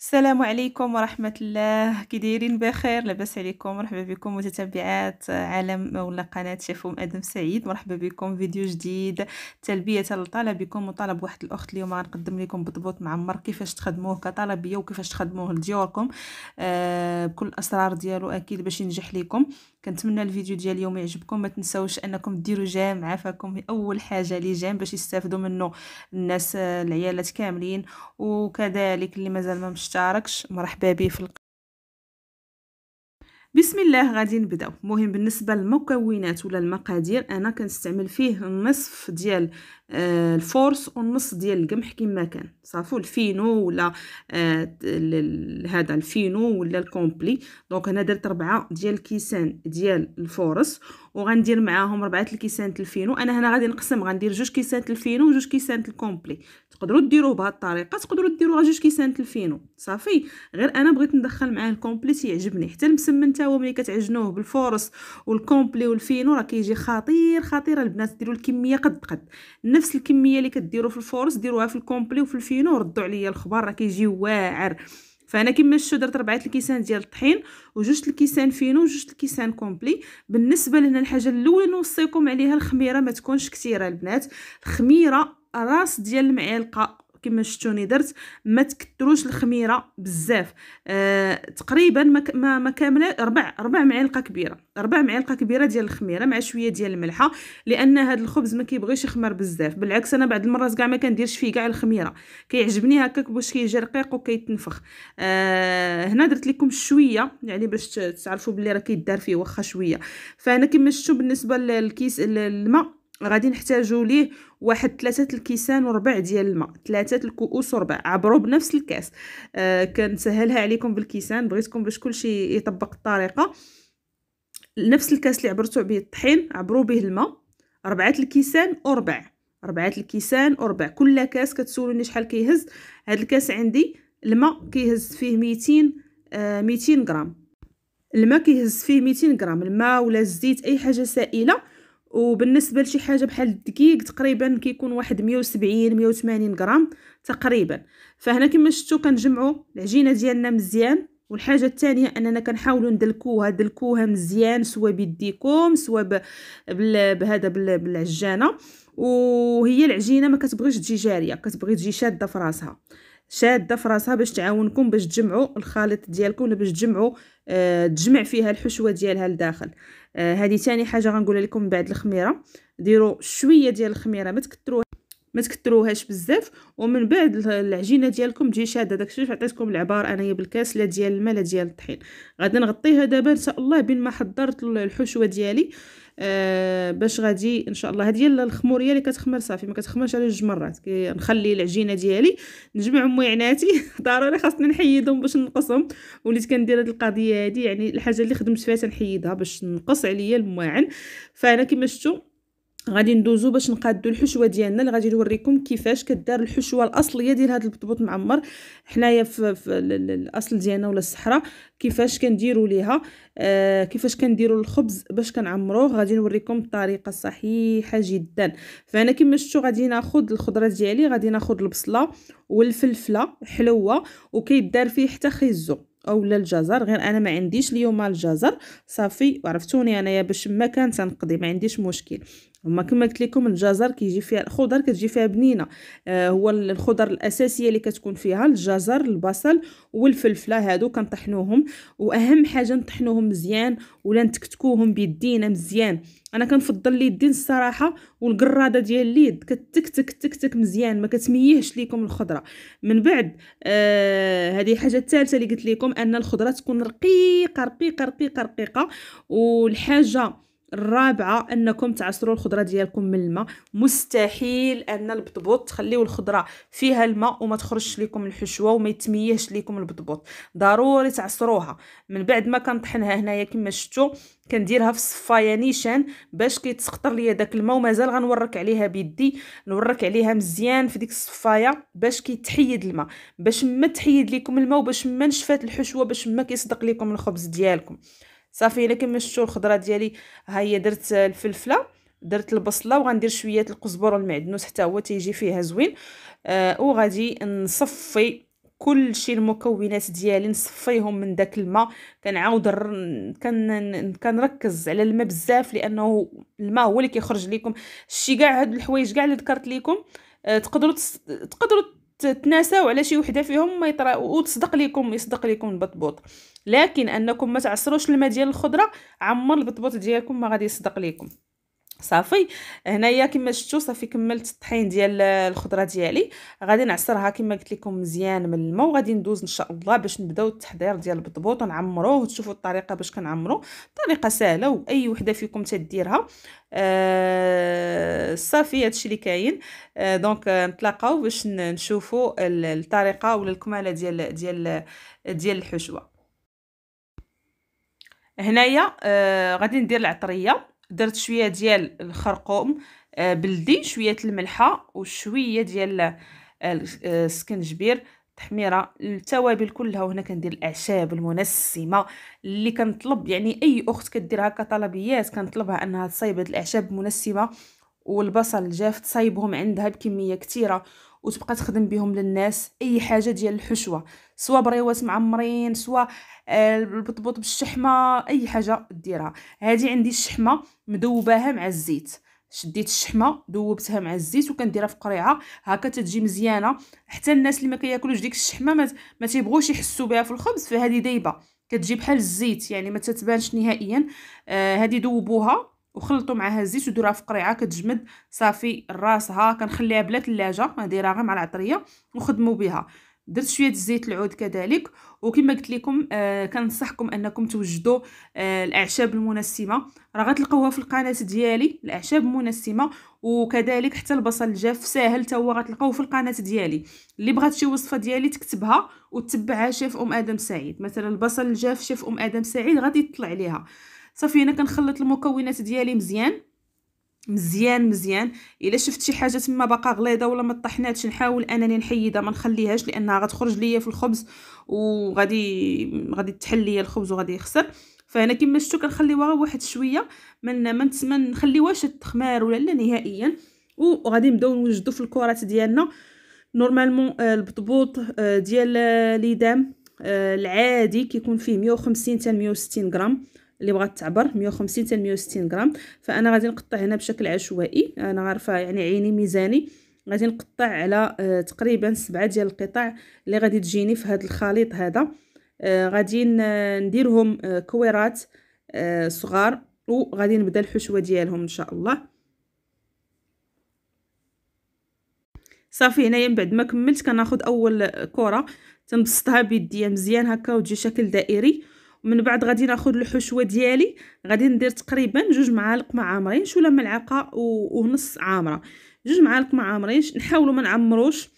السلام عليكم ورحمة الله كديرين بخير لاباس عليكم مرحبا بكم متتبعات عالم ولا قناة شافوم ادم سعيد مرحبا بكم فيديو جديد تلبية لطلبكم وطلب واحد الاخت اليوم غنقدم لكم بطبوط معمر كيفاش تخدموه كطلبية وكيفاش تخدموه لديوركم آه بكل الاسرار ديالو اكيد باش ينجح لكم كنتمنى الفيديو ديال اليوم يعجبكم ما تنساوش انكم ديروا جام عافاكم اول حاجه لي جام باش يستافدوا منه الناس العيالات كاملين وكذلك اللي مازال ما مشتركش مرحبا به في القناه بسم الله غادي نبداو مهم بالنسبه للمكونات ولا المقادير انا كنستعمل فيه نصف ديال آه، الفورس والنص ديال القمح كما كان صافو الفينو ولا آه، هذا الفينو ولا الكومبلي دونك هنا درت ربعة ديال الكيسان ديال الفورس وغندير معاهم ربعة الكيسان الفينو انا هنا غادي نقسم غندير جوج كيسان الفينو وجوج كيسان الكومبلي تقدروا ديروه بهذه الطريقه تقدروا ديروها جوج كيسان الفينو صافي غير انا بغيت ندخل معاه الكومبلي تيعجبني حتى المسمن تا هو ملي كتعجنوه بالفورس والكومبلي والفينو راه كيجي خطير خطير البنات ديروا الكميه قد قد نفس الكميه اللي كديروا في الفورس ديروها في الكومبلي وفي الفينو وردوا عليا الخبار راه كيجي واعر فانا كما شفتوا درت ربعه الكيسان ديال الطحين وجوج الكيسان فينو وجوج الكيسان كومبلي بالنسبه لهنا الحاجه الاولى نوصيكم عليها الخميره ما تكونش كثيره البنات الخميره راس ديال المعلقه كما شفتوني درت ما تكثروش الخميره بزاف آه تقريبا ما ما, كامله ربع ربع معلقه كبيره ربع معلقه كبيره ديال الخميره مع شويه ديال الملحه لان هذا الخبز ما كيبغيش يخمر بزاف بالعكس انا بعض المرات كاع ما كنديرش فيه كاع الخميره كيعجبني هكاك باش كيجي رقيق وكيتنفخ آه هنا درت لكم شويه يعني باش تعرفوا بلي راه كيدار فيه واخا شويه فانا كما شفتوا بالنسبه للكيس الماء غادي نحتاجو ليه واحد ثلاثة الكيسان وربع ديال الماء ثلاثة الكؤوس وربع عبرو بنفس الكاس آه كنسهلها عليكم بالكيسان بغيتكم باش كلشي يطبق الطريقه نفس الكاس اللي عبرتو به الطحين عبرو به الماء ربعة الكيسان وربع ربعة الكيسان وربع كل كاس كتسولوني شحال كيهز هاد الكاس عندي الماء كيهز فيه 200 آه 200 غرام الماء كيهز فيه 200 غرام الماء ولا الزيت اي حاجه سائله وبالنسبه لشي حاجه بحال الدقيق تقريبا كيكون واحد مية وسبعين مية وثمانين غرام تقريبا فهنا كما شتو كنجمعو العجينه ديالنا مزيان والحاجه الثانيه اننا كنحاولو ندلكوها دلكوها مزيان سوا بيديكم سوا ب... بهذا بالعجانه وهي العجينه ما كتبغيش تجي جاريه كتبغي تجي شاده في راسها شاده في راسها باش تعاونكم باش تجمعوا الخليط ديالكم ولا باش تجمعوا آه تجمع فيها الحشوه ديالها لداخل آه هذه ثاني حاجه غنقولها لكم بعد الخميره ديروا شويه ديال الخميره ما تكثروها ما تكثروهاش بزاف ومن بعد العجينه ديالكم تجي شاده داكشي عطيتكم العبار انايا بالكاس لا ديال الماء لا ديال الطحين غادي نغطيها دابا ان شاء الله بين ما حضرت الحشوه ديالي آه باش غادي ان شاء الله هذه هي الخموريه اللي كتخمر صافي ما كتخمرش على جوج مرات كنخلي العجينه ديالي نجمع ويعناتي ضروري خاصني نحيدهم باش نقصهم وليت كندير هذه القضيه هذه يعني الحاجه اللي خدمت فيها تنحيدها باش نقص عليا الماعن فانا كما شفتوا غادي ندوزو باش نقادو الحشوه ديالنا اللي غادي نوريكم كيفاش كدار الحشوه الاصليه ديال هذا البطبوط معمر حنايا في, في الاصل ديالنا ولا الصحراء كيفاش كنديروا ليها آه كيفاش كنديروا الخبز باش كنعمروه غادي نوريكم الطريقه الصحيحه جدا فانا كما شفتوا غادي ناخذ الخضره ديالي غادي ناخذ البصله والفلفله حلوه وكيدار فيه حتى خيزو اولا الجزر غير انا ما عنديش اليوم الجزر صافي عرفتوني انايا باش ما كان تنقضي ما عنديش مشكل هما كما قلت لكم الجزر كيجي فيها الخضر كتجي فيها بنينه آه هو الخضر الاساسيه اللي كتكون فيها الجزر البصل والفلفله هادو كنطحنوهم واهم حاجه نطحنوهم مزيان ولا نتكتكوهم بيدينا مزيان انا كنفضل اليدين الصراحه والقراده ديال اليد كتكتك تكتك مزيان ما كتميهش ليكم الخضره من بعد آه هذه الحاجه الثالثه اللي قلت لكم ان الخضره تكون رقيقه رقيقه رقيقه رقيقه والحاجه الرابعه انكم تعصروا الخضره ديالكم من الماء مستحيل ان البطبوط تخليو الخضره فيها الماء وما تخرجش لكم الحشوه وما يتميهش لكم البطبوط ضروري تعصروها من بعد ما كنطحنها هنايا كما شفتوا كنديرها في الصفايه نيشان باش كيتسقطر ليا داك الماء ومازال غنورك عليها بيدي نورك عليها مزيان في ديك الصفايه باش كيتحيد الماء باش ما تحيد لكم الماء وباش ما نشفات الحشوه باش ما كيصدق لكم الخبز ديالكم صافي الا كمشتو الخضره ديالي ها هي درت الفلفله درت البصله وغندير شويه القزبر والمعدنوس حتى هو تيجي فيها زوين آه وغادي نصفي كلشي المكونات ديالي نصفيهم من داك الماء كنعاود كن كنركز على الماء بزاف لانه الماء هو اللي كيخرج لكم شي كاع هاد الحوايج كاع اللي ذكرت لكم آه تقدروا تقدروا تتناساو على شي وحده فيهم ما يطرا وتصدق لكم يصدق لكم البطبوط لكن انكم ما تعصروش الماء ديال الخضره عمر البطبوط ديالكم ما غادي يصدق لكم صافي هنايا كما شفتوا صافي كملت الطحين ديال الخضره ديالي غادي نعصرها كما قلت لكم مزيان من الماء وغادي ندوز ان شاء الله باش نبداو التحضير ديال البطبوط ونعمروه وتشوفوا الطريقه باش كنعمرو طريقه سهله واي وحده فيكم تديرها آه صافي هادشي اللي كاين آه دونك آه، نتلاقاو باش نشوفوا الطريقه ولا الكماله ديال ديال ديال الحشوه هنايا آه غادي ندير العطريه درت شويه ديال الخرقوم آه، بلدي شويه الملحه وشويه ديال آه، آه، السكنجبير تحميره التوابل كلها وهنا كندير الاعشاب المنسمه اللي كنطلب يعني اي اخت كدير هكا طلبيات كنطلبها انها تصايب هاد الاعشاب المنسمه والبصل الجاف تصايبهم عندها بكميه كثيره وتبقى تخدم بهم للناس اي حاجه ديال الحشوه سواء بريوات معمرين سواء آه، البطبوط بالشحمه اي حاجه ديرها هذه عندي الشحمه مذوباها مع الزيت شديت الشحمه ذوبتها مع الزيت وكنديرها في قريعه هكا تتجي مزيانه حتى الناس اللي ما كياكلوش ديك الشحمه ما, ما تيبغوش يحسوا بها في الخبز فهذه دايبه كتجي بحال الزيت يعني ما تتبانش نهائيا هذه آه دوبوها وخلطوا معها الزيت وديروها في قريعه كتجمد صافي راسها كنخليها بلا ثلاجه نديرها غير مع العطريه وخدموا بها درت شويه الزيت العود كذلك وكما قلت لكم آه كنصحكم انكم توجدوا آه الاعشاب المنسمه راه غتلقوها في القناه ديالي الاعشاب المنسمه وكذلك حتى البصل الجاف ساهل حتى هو غتلقوه في القناه ديالي اللي بغات شي وصفه ديالي تكتبها وتتبعها شيف ام ادم سعيد مثلا البصل الجاف شيف ام ادم سعيد غادي يطلع ليها صافي هنا كنخلط المكونات ديالي مزيان مزيان مزيان الا شفت شي حاجه تما باقا غليظه ولا ما طحناتش نحاول انني نحيدها ما نخليهاش لانها غتخرج ليا في الخبز وغادي غادي تحل ليا الخبز وغادي يخسر فهنا كما شفتو كنخليوها واحد شويه من ما ما نخليوهاش تخمار ولا لا نهائيا وغادي نبداو نوجدو في الكرات ديالنا نورمالمون آه، البطبوط آه، ديال آه، ليدام العادي كيكون فيه 150 حتى 160 غرام اللي بغات تعبر 150 حتى 160 غرام فانا غادي نقطع هنا بشكل عشوائي انا عارفه يعني عيني ميزاني غادي نقطع على آه، تقريبا سبعة ديال القطع اللي غادي تجيني في هذا الخليط هذا آه، غادي نديرهم آه، كويرات صغار وغادي نبدا الحشوه ديالهم ان شاء الله صافي هنايا من بعد ما كملت كناخذ اول كره تنبسطها بيديا مزيان هكا وتجي شكل دائري ومن بعد غادي ناخذ الحشوه ديالي غادي ندير تقريبا جوج معالق ما عامرينش ولا ملعقه ونص عامره جوج معالق ما عامرينش نحاولوا ما نعمروش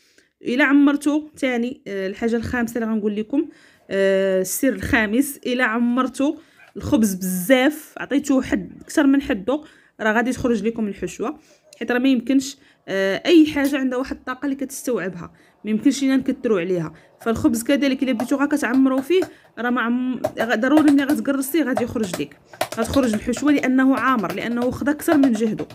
الا عمرتو ثاني آه، الحاجه الخامسه اللي غنقول لكم آه، السر الخامس الا عمرتو الخبز بزاف عطيتوه حد اكثر من حده راه غادي تخرج لكم الحشوه حيت راه ما يمكنش آه، اي حاجه عندها واحد الطاقه اللي كتستوعبها ما يمكنش لينا نكثروا عليها فالخبز كذلك الا بديتو غا فيه راه مع ضروري ملي غتقرصيه غادي يخرج ليك غتخرج الحشوه لانه عامر لانه خدا اكثر من جهده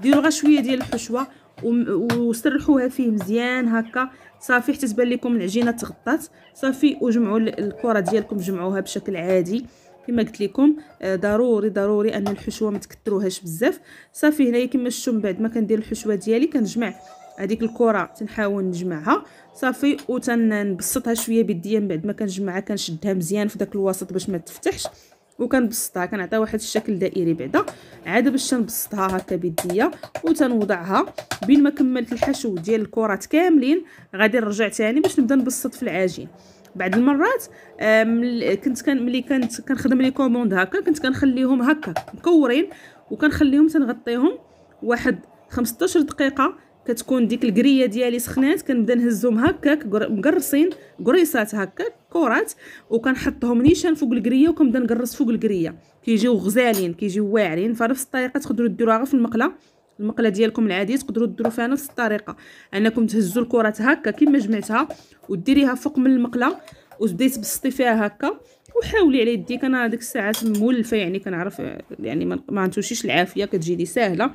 ديروا غا شويه ديال الحشوه وسرحوها فيه مزيان هكا صافي حتى تبان لكم العجينه تغطات صافي وجمعوا الكره ديالكم جمعوها بشكل عادي كما قلت لكم آه، ضروري ضروري ان الحشوه ما تكثروهاش بزاف صافي هنايا كما شفتوا من بعد ما كندير الحشوه ديالي كنجمع هذيك الكره تنحاول نجمعها صافي وتنبسطها شويه بيديا من بعد ما كنجمعها كنشدها مزيان في داك الوسط باش ما تفتحش وكنبسطها كنعطيها واحد الشكل دائري بعدا عاد باش تنبسطها هكا بيديا وتنوضعها بين ما كملت الحشو ديال الكرات كاملين غادي نرجع تاني باش نبدا نبسط في العجين بعض المرات كنت كان ملي كنت كنخدم لي كوموند هكا كنت كنخليهم هكا مكورين وكنخليهم تنغطيهم واحد 15 دقيقه كتكون ديك الكريه ديالي سخنات كنبدا نهزهم هكاك مقرصين قريصات هكاك كرات وكنحطهم نيشان فوق الكريه وكنبدا نقرص فوق الكريه كيجيو غزالين كيجيو واعرين فنفس الطريقه تقدروا ديروها في المقله المقله ديالكم العاديه تقدروا ديروا فيها نفس الطريقه انكم تهزوا الكرات هكا كما جمعتها وديريها فوق من المقله وبداي تبسطي فيها هكا وحاولي على يديك انا ديك الساعات مولفه يعني كنعرف يعني ما عندوشيش العافيه كتجي لي ساهله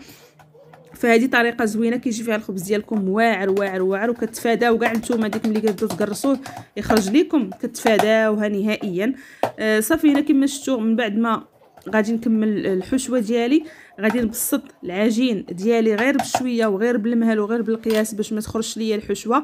فهذه طريقه زوينه كيجي فيها الخبز ديالكم واعر واعر واعر وكتفاداو كاع نتوما ديك ملي كتبداو تقرصوه يخرج ليكم كتفاداوها نهائيا آه صافي هنا كما شفتوا من بعد ما غادي نكمل الحشوه ديالي غادي نبسط العجين ديالي غير بشويه وغير بالمهل وغير بالقياس باش ما تخرجش ليا الحشوه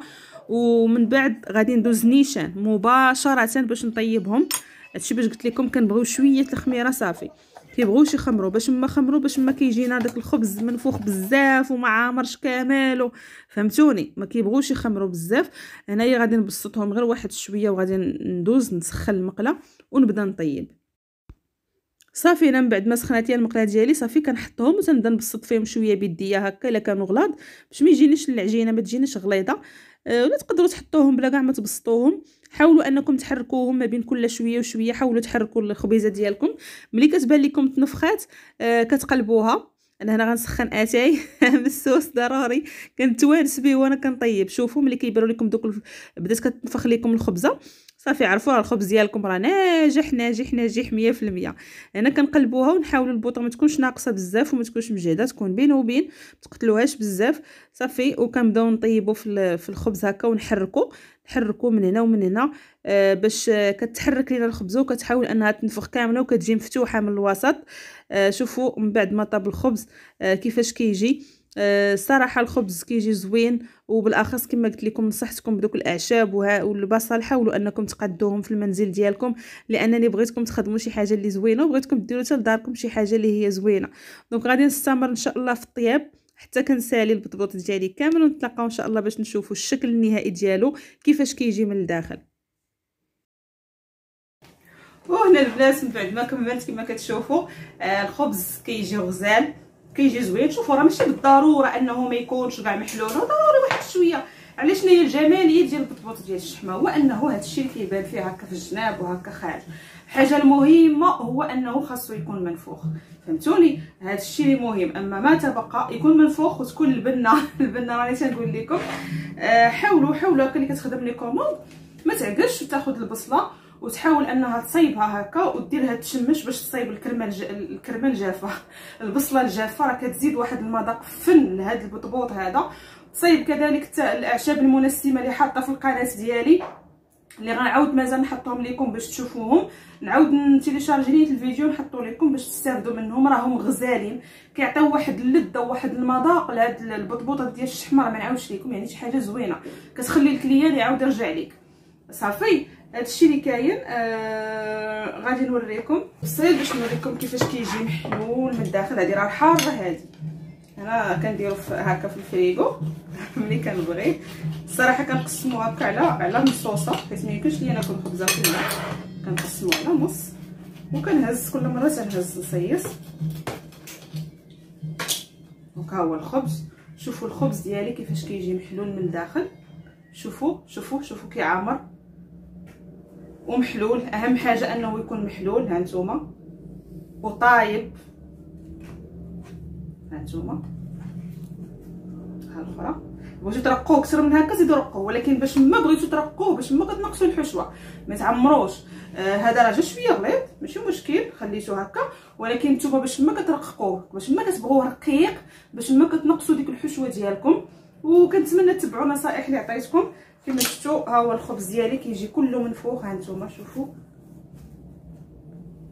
ومن بعد غادي ندوز نيشان مباشره باش نطيبهم هادشي باش قلت لكم كنبغيو شويه الخميره صافي كيبغيوش يخمروا باش ما خمروا باش ما كيجينا داك الخبز منفوخ بزاف وما عامرش كامل فهمتوني ما كيبغوش يخمروا بزاف هنايا غادي نبسطهم غير واحد شويه وغادي ندوز نسخن المقله ونبدا نطيب صافي انا نعم، من بعد ما سخنات المقله ديالي صافي كنحطهم وتنبدا نبسط فيهم شويه بيديا هكا الا كانوا غلاض باش ما يجينيش العجينه ما تجينيش غليظه آه، ولا تقدروا تحطوهم بلا كاع ما تبسطوهم حاولوا انكم تحركوهم ما بين كل شويه وشويه حاولوا تحركوا الخبيزه ديالكم ملي كتبان لكم تنفخات آه كتقلبوها انا هنا غنسخن اتاي بالسوس ضروري كنتوانس به وانا كنطيب شوفوا ملي كيبانوا لكم دوك بدات كتنفخ لكم الخبزه صافي عرفوها الخبز ديالكم راه ناجح ناجح ناجح 100% هنا كنقلبوها ونحاولوا البوطه ما تكونش ناقصه بزاف وما تكونش مجهده تكون بين وبين ما تقتلوهاش بزاف صافي وكنبداو نطيبوا في في الخبز هكا ونحركوا نحركوا من هنا ومن هنا آه باش آه، كتحرك لينا الخبزه وكتحاول انها تنفخ كامله وكتجي مفتوحه من الوسط آه شوفوا من بعد ما طاب الخبز آه كيفاش كيجي كي الصراحه آه، الخبز كيجي زوين وبالاخص كما قلت لكم نصحتكم بدوك الاعشاب والبصل حاولوا انكم تقدوهم في المنزل ديالكم لانني بغيتكم تخدموا شي حاجه اللي زوينه وبغيتكم ديروا حتى لداركم شي حاجه اللي هي زوينه دونك غادي نستمر ان شاء الله في الطياب حتى كنسالي البطبوط ديالي كامل ونتلاقاو ان شاء الله باش نشوفوا الشكل النهائي ديالو كيفاش كيجي من الداخل وهنا البنات من بعد ما كملت كما كتشوفوا آه الخبز كيجي غزال كيجي زوين شوفوا راه ماشي بالضروره انه ما يكونش كاع محلول ضروري واحد شويه علاش هي الجماليه ديال البطبوط ديال الشحمه هو انه هذا الشيء اللي كيبان فيه هكا في الجناب وهكا خارج الحاجه المهمه هو انه خاصو يكون منفوخ فهمتوني هذا الشيء اللي مهم اما ما تبقى يكون منفوخ وتكون البنه البنه راني تنقول لكم آه، حاولوا حاولوا كلي كتخدم لي كوموند ما تعقلش تاخذ البصله وتحاول انها تصيبها هكا وديرها تشمش باش تصايب الكرمه الج... الكرمه الجافه البصله الجافه راه كتزيد واحد المذاق فن لهذا البطبوط هذا تصايب كذلك الاعشاب المنسمه اللي حاطه في القناه ديالي اللي غنعاود مازال نحطهم لكم باش تشوفوهم نعاود نتيليشارجي ليه الفيديو نحطو لكم باش تستافدوا منهم راهم غزالين كيعطيو واحد اللذه وواحد المذاق لهاد البطبوطه ديال الشحمه ما نعاودش لكم يعني شي حاجه زوينه كتخلي الكليان يعاود يرجع ليك صافي هادشي اللي كاين آه غادي نوريكم بصيل باش نوريكم كيفاش كيجي محلول من الداخل هادي راه حاره هادي انا كنديرو هكا في الفريغو ملي كنبغي الصراحه كنقسمو هكا على على نصوصه حيت ميمكنش ليا ناكل خبزه كلها كنقسمو على نص وكنهز كل مره تنهز نصيص هكا هو الخبز شوفوا الخبز ديالي كيفاش كيجي محلول من الداخل شوفوا شوفوا شوفوا كيعمر ومحلول اهم حاجه انه يكون محلول ها نتوما وطايب ها نتوما ها الاخرى بغيتو ترقوه اكثر من هكا زيدو رقوه ولكن باش ما بغيتو ترقوه باش ما كتنقصوا الحشوه ما تعمروش آه هذا راه جا شويه غليظ ماشي مشكل خليتو هكا ولكن نتوما باش ما كترققوه باش ما كتبغوه رقيق باش ما كتنقصو ديك الحشوه ديالكم وكنتمنى تتبعوا النصائح اللي عطيتكم كما شفتوا ها هو الخبز ديالي كيجي كله منفوخ فوق هانتوما شوفوا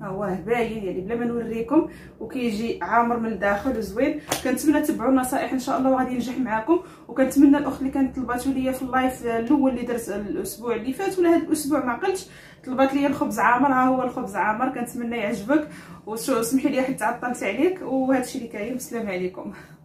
ها هو باين يعني بلا ما نوريكم وكيجي عامر من الداخل وزوين كنتمنى تبعوا النصائح ان شاء الله وغادي ينجح معاكم وكنتمنى الاخت اللي كانت طلباتو ليا في اللايف الاول اللي درت الاسبوع اللي فات ولا هذا الاسبوع ما قلتش طلبات ليا الخبز عامر ها هو الخبز عامر كنتمنى يعجبك وسمحي لي حيت تعطلت عليك وهذا الشيء اللي كاين بالسلامه عليكم